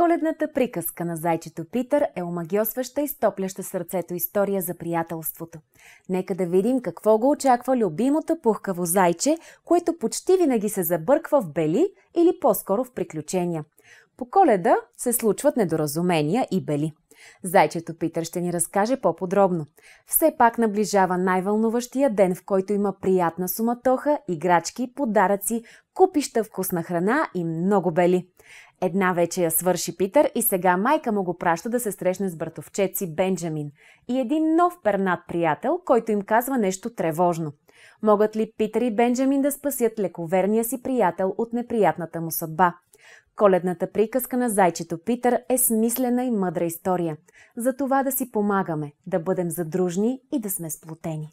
Коледната приказка на зайчето Питър е омагиосваща и стопляща сърцето история за приятелството. Нека да видим какво го очаква любимото пухкаво зайче, което почти винаги се забърква в бели или по-скоро в приключения. По коледа се случват недоразумения и бели. Зайчето Питър ще ни разкаже по-подробно. Все пак наближава най-вълнуващия ден, в който има приятна суматоха, играчки, подаръци, купища вкусна храна и много бели. Една вече я свърши Питър и сега майка му го праща да се срещне с братовчет си Бенджамин и един нов пернат приятел, който им казва нещо тревожно. Могат ли Питър и Бенджамин да спасят лековерния си приятел от неприятната му съдба? Коледната приказка на зайчето Питър е смислена и мъдра история. За това да си помагаме, да бъдем задружни и да сме сплотени.